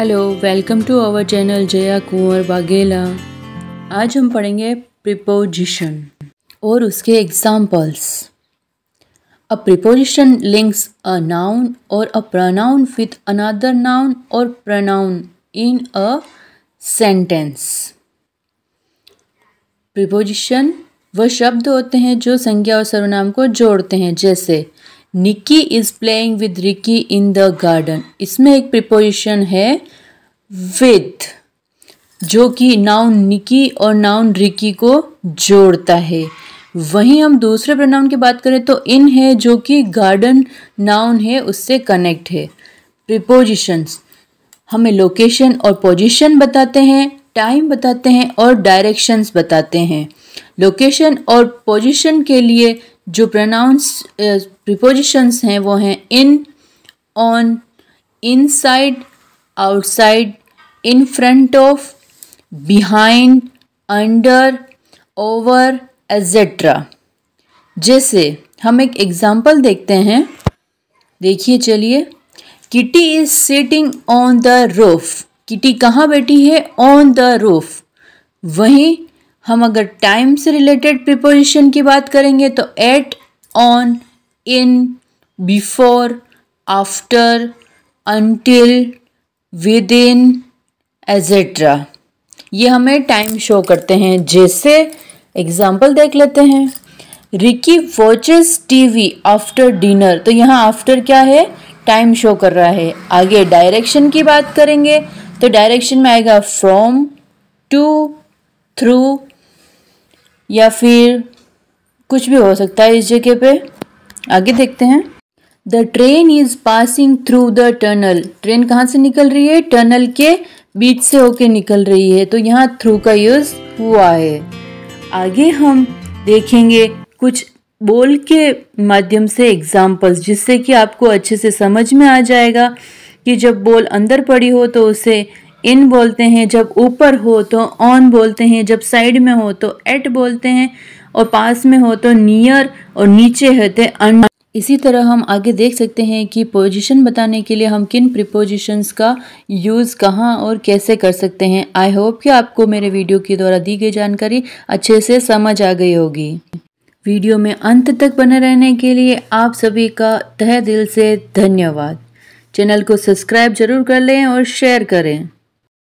hello welcome to our channel Jaya Kunwar Baghela आज हम पढ़ेंगे प्रिपोजिशन और उसके examples a preposition links a noun और a pronoun with another noun और pronoun in a sentence preposition वह शब्द होते हैं जो संज्ञा और सर्वनाम को जोड़ते हैं जैसे Nikki is playing with Ricky in the garden इसमें एक प्रिपोजिशन है विद जो कि नाउन निकी और नाउन रिकी को जोड़ता है वहीं हम दूसरे प्रोनाउन की बात करें तो इन है जो कि गार्डन नाउन है उससे कनेक्ट है प्रिपोजिशंस हमें लोकेशन और पोजीशन बताते हैं टाइम बताते हैं और डायरेक्शंस बताते हैं लोकेशन और पोजीशन के लिए जो प्रोनाउंस प्रिपोजिशंस uh, हैं वो हैं in on inside outside in front of behind under over etcetera जैसे हम एक एग्ज़ाम्पल देखते हैं देखिए चलिए Kitty is sitting on the roof Kitty कहाँ बैठी है ऑन द रूफ वहीं हम अगर टाइम से रिलेटेड प्रिपोजिशन की बात करेंगे तो at on in before after until within etcetera ये हमें टाइम शो करते हैं जैसे एग्जाम्पल देख लेते हैं Ricky watches TV after dinner तो यहाँ आफ्टर क्या है टाइम शो कर रहा है आगे डायरेक्शन की बात करेंगे तो डायरेक्शन में आएगा फ्रॉम टू थ्रू या फिर कुछ भी हो सकता है इस जगह पे आगे देखते हैं the train is passing through the tunnel train कहाँ से निकल रही है टनल के बीच से होके निकल रही है तो यहाँ थ्रू का यूज हुआ है आगे हम देखेंगे कुछ बोल के माध्यम से एग्जाम्पल्स जिससे कि आपको अच्छे से समझ में आ जाएगा कि जब बोल अंदर पड़ी हो तो उसे इन बोलते हैं जब ऊपर हो तो ऑन बोलते हैं जब साइड में हो तो एट बोलते हैं और पास में हो तो नियर और नीचे होते तो अंडर इसी तरह हम आगे देख सकते हैं कि पोजीशन बताने के लिए हम किन प्रिपोजिशंस का यूज़ कहाँ और कैसे कर सकते हैं आई होप कि आपको मेरे वीडियो के द्वारा दी गई जानकारी अच्छे से समझ आ गई होगी वीडियो में अंत तक बने रहने के लिए आप सभी का तहे दिल से धन्यवाद चैनल को सब्सक्राइब जरूर कर लें और शेयर करें